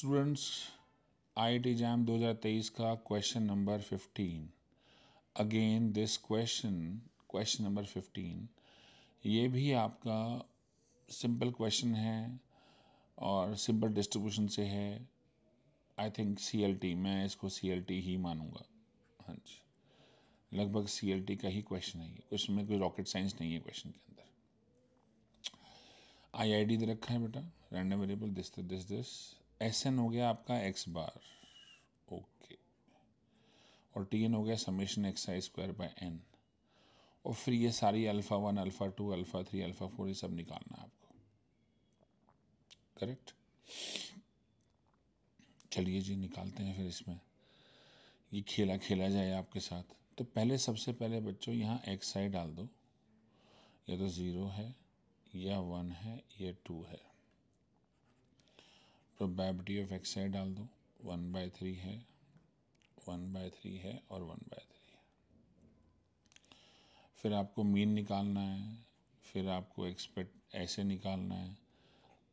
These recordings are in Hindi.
स्टूडेंट्स आई टी एग्जाम 2023 का question number 15 again this question question number 15 ये भी आपका सिंपल क्वेश्चन है और सिंपल डिस्ट्रीब्यूशन से है I think C L T मैं इसको सी एल टी ही मानूंगा हाँ जी लगभग सी एल टी का ही क्वेश्चन है ये उसमें कोई रॉकेट साइंस नहीं है क्वेश्चन के आई आई डी दे रखा है बेटा random variable this this this S N हो गया आपका एक्स बार ओके और टी एन हो गया summation X I square by N और फिर ये सारी alpha one alpha two alpha three alpha four ये सब निकालना है आपको करेक्ट चलिए जी निकालते हैं फिर इसमें ये खेला खेला जाए आपके साथ तो पहले सबसे पहले बच्चों यहाँ एक्स आई डाल दो ये तो ज़ीरो है यह वन है यह टू है तो बैबडी ऑफ एक्स आई डाल दो वन बाय थ्री है वन बाय थ्री है और वन बाय थ्री है फिर आपको मीन निकालना है फिर आपको एक्सपेक्ट ऐसे निकालना है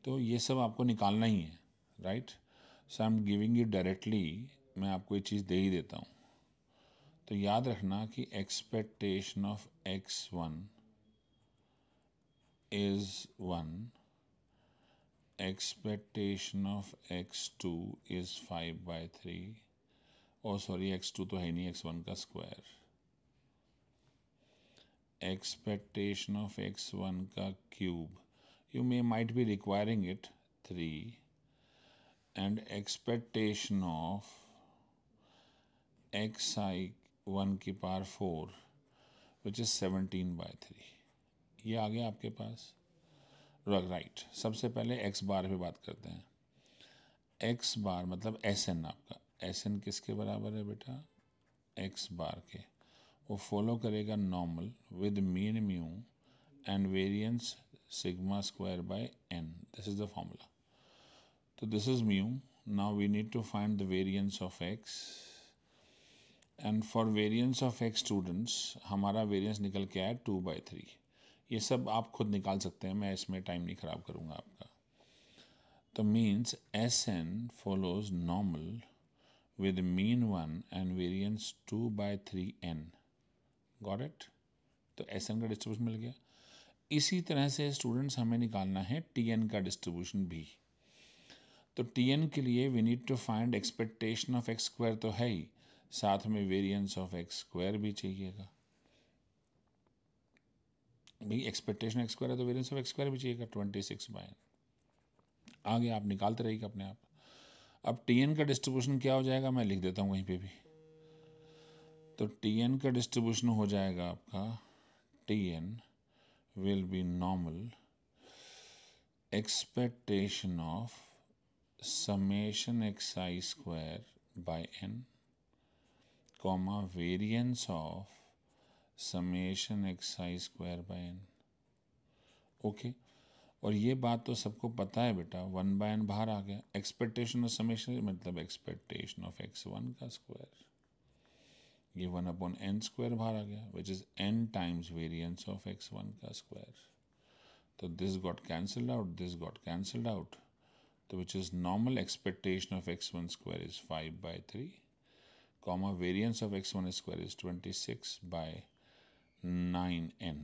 तो ये सब आपको निकालना ही है right so I am giving you directly मैं आपको ये चीज़ दे ही देता हूँ तो याद रखना कि expectation of X one is 1, expectation of x2 is 5 by 3, or oh, sorry x2 to hai x1 ka square, expectation of x1 ka cube, you may might be requiring it 3 and expectation of X 1 ki power 4 which is 17 by 3. ये आ गया आपके पास राइट सबसे पहले एक्स बार पे बात करते हैं एक्स बार मतलब एस एन आपका एस एन किसके बराबर है बेटा एक्स बार के वो फॉलो करेगा normal with mean mu and variance sigma square by N this is the formula तो this is mu now we need to find the variance of X and for variance of X students हमारा वेरिएंस निकल के आया टू बाई थ्री ये सब आप खुद निकाल सकते हैं मैं इसमें टाइम नहीं ख़राब करूँगा आपका तो means S N follows normal with mean one and variance two by three N got it तो एस एन का डिस्ट्रीब्यूशन मिल गया इसी तरह से स्टूडेंट्स हमें निकालना है टी एन का डिस्ट्रीब्यूशन भी तो टी एन के लिए we need to find expectation of X square तो है ही साथ में वेरियंस ऑफ एक्स स्क्वायर भी चाहिएगा भी एक्सपेक्टेशन एक्स स्क्वायर है तो वेरियंस ऑफ एक्स स्क्वायर भी चाहिएगा ट्वेंटी सिक्स बाय आगे आप निकालते रहिएगा अपने आप अब टी एन का डिस्ट्रीब्यूशन क्या हो जाएगा मैं लिख देता हूँ कहीं पे भी तो टी एन का डिस्ट्रीब्यूशन हो जाएगा आपका T N will be normal expectation of summation X I square by N comma variance of summation X I square by N okay और ये बात तो सबको पता है बेटा वन बाय एन बाहर आ गया एक्सपेक्टेशन ऑफ समेशन मतलब एक्सपेक्टेशन ऑफ एक्स वन का स्क्वायर ये वन अपॉन एन स्क्वायर बाहर आ गया which is N times variance of X one का स्क्वायर तो this got cancelled out this got cancelled out तो which is normal expectation of X one square is five by three comma variance of X one square is twenty six by 9n.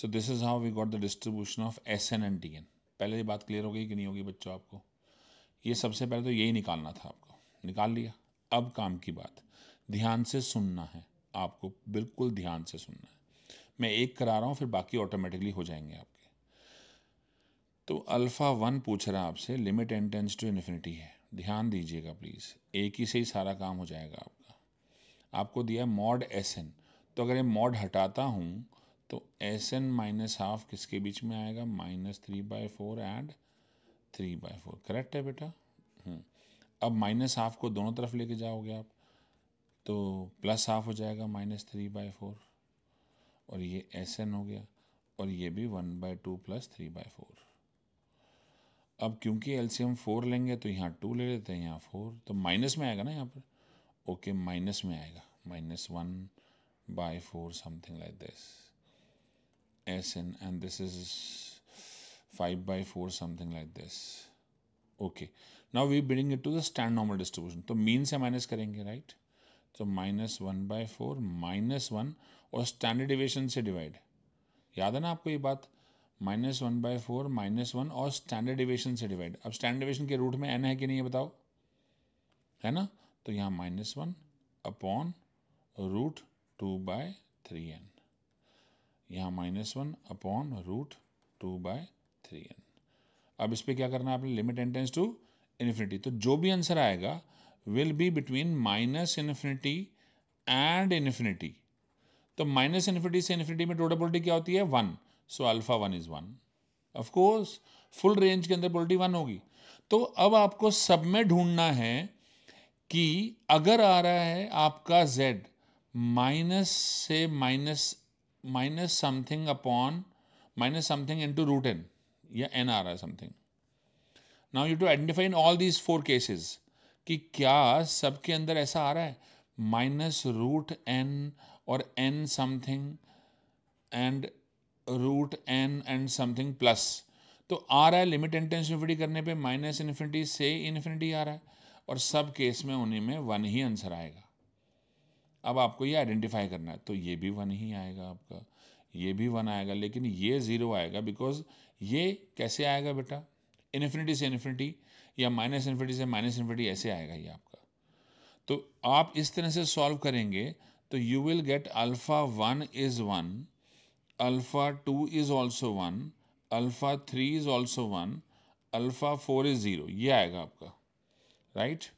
So this is how we got the distribution of S N and T N पहले ये बात क्लियर हो गई कि नहीं होगी बच्चों आपको ये सबसे पहले तो यही निकालना था आपको निकाल लिया अब काम की बात ध्यान से सुनना है आपको बिल्कुल ध्यान से सुनना है मैं एक करा रहा हूँ फिर बाकी ऑटोमेटिकली हो जाएंगे आपके तो अल्फ़ा वन पूछ रहा आपसे limit and tends to infinity है ध्यान दीजिएगा प्लीज़ एक ही से ही सारा काम हो जाएगा आपका आपको दिया मॉड एस एन तो अगर ये मॉड हटाता हूँ तो एस एन माइनस हाफ किसके बीच में आएगा minus three by four and three by four correct है बेटा हम्म। अब माइनस हाफ को दोनों तरफ लेके जाओगे आप तो प्लस हाफ हो जाएगा माइनस थ्री बाय फोर और ये एस एन हो गया और ये भी one by two plus three by four अब क्योंकि एलसीएम फोर लेंगे तो यहाँ टू ले लेते हैं यहाँ फोर तो माइनस में आएगा ना यहाँ पर ओके माइनस में आएगा minus one by 4 something like this sn and this is 5 by 4 something like this okay now we bring it to the standard normal distribution so mean se minus karenge right so minus 1 by 4 minus 1 or standard deviation se divide याद है ना आपको ये बात minus one by four minus one और स्टैंडर्ड डिवेशन से डिवाइड अब स्टैंडर्ड डिवेशन के रूट में एन है कि नहीं ये बताओ है ना तो यहाँ minus one upon root two by three N यहाँ minus one upon root two by three N अब इस पर क्या करना है आपने लिमिट एंटेंस टू इन्फिनिटी तो जो भी आंसर आएगा will be between minus infinity and infinity तो माइनस इन्फिनिटी से इन्फिनिटी में टोटल पोल्टी क्या होती है one so alpha one is one of course full range के अंदर पोल्टी वन होगी तो अब आपको सब में ढूंढना है कि अगर आ रहा है आपका जेड माइनस से minus minus something upon minus something into root N या एन आ रहा है something now you to identify in all these four cases कि क्या सबके अंदर ऐसा आ रहा है माइनस रूट एन और N something and root N and something plus तो आ रहा है लिमिट इंटेंसिटी करने पे माइनस इन्फिनिटी से इन्फिनिटी आ रहा है और सब केस में उन्हीं में वन ही आंसर आएगा अब आपको ये आइडेंटिफाई करना है तो ये भी वन ही आएगा आपका ये भी वन आएगा लेकिन ये ज़ीरो आएगा बिकॉज ये कैसे आएगा बेटा इन्फिनिटी से इन्फिनिटी या माइनस इन्फिनिटी से माइनस इन्फिनिटी ऐसे आएगा ये आपका तो आप इस तरह से सॉल्व करेंगे तो you will get alpha one is one alpha two is also one alpha three is also one alpha four is zero ये आएगा आपका राइट right?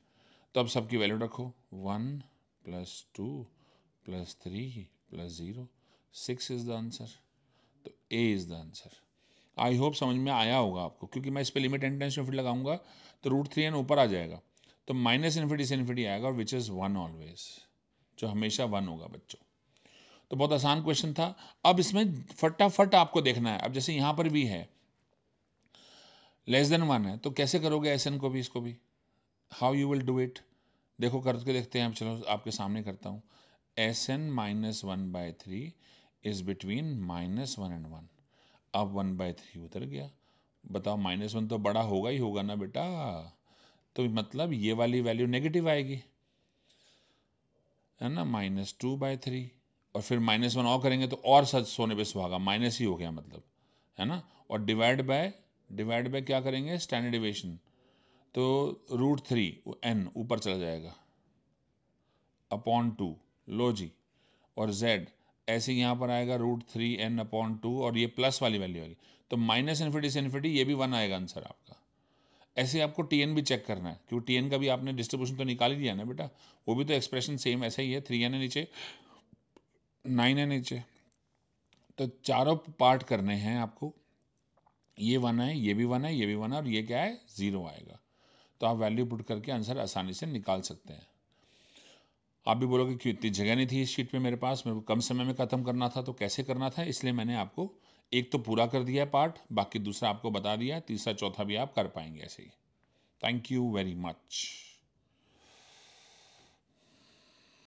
तो अब सबकी वैल्यू रखो one plus two plus three plus zero six is the answer तो A is the answer I hope समझ में आया होगा आपको क्योंकि मैं इस पर लिमिट एंटेंस फिट लगाऊंगा तो रूट थ्री एन ऊपर आ जाएगा तो माइनस इन्फिटी से इन्फिटी आएगा और विच इज़ वन ऑलवेज जो हमेशा वन होगा बच्चों तो बहुत आसान क्वेश्चन था अब इसमें फटाफट आपको देखना है अब जैसे यहाँ पर भी है लेस देन वन है तो कैसे करोगे एस एन को भी इसको भी how you will do it देखो करके के देखते हैं अब चलो आपके सामने करता हूँ S N minus one by three is between minus one and one अब वन बाय थ्री उतर गया बताओ माइनस वन तो बड़ा होगा ही होगा ना बेटा तो मतलब ये वाली वैल्यू नेगेटिव आएगी है ना माइनस टू बाय थ्री और फिर माइनस वन और करेंगे तो और सच सोने पे सुहागा माइनस ही हो गया मतलब है ना और डिवाइड बाय डिवाइड बाय क्या करेंगे स्टैंडर्ड डिवेशन तो रूट थ्री एन ऊपर चला जाएगा अपॉन टू लो जी और जेड ऐसे यहाँ पर आएगा root three N upon two और ये प्लस वाली वैल्यू आएगी तो माइनस इन्फिटी से इन्फिटी ये भी वन आएगा आंसर आपका ऐसे आपको टी एन भी चेक करना है क्योंकि टी एन का भी आपने डिस्ट्रीब्यूशन तो निकाल ही दिया ना बेटा वो भी तो एक्सप्रेशन सेम ऐसा ही है थ्री एन है नीचे नाइन है नीचे तो चारों पार्ट करने हैं आपको ये वन है ये भी वन है ये भी वन है और ये क्या है ज़ीरो आएगा तो आप वैल्यू पुट करके आंसर आसानी से निकाल सकते हैं आप भी बोलोगे क्यों इतनी जगह नहीं थी इस शीट पे मेरे पास मेरे को कम समय में ख़त्म करना था तो कैसे करना था इसलिए मैंने आपको एक तो पूरा कर दिया पार्ट बाकी दूसरा आपको बता दिया तीसरा चौथा भी आप कर पाएंगे ऐसे ही थैंक यू वेरी मच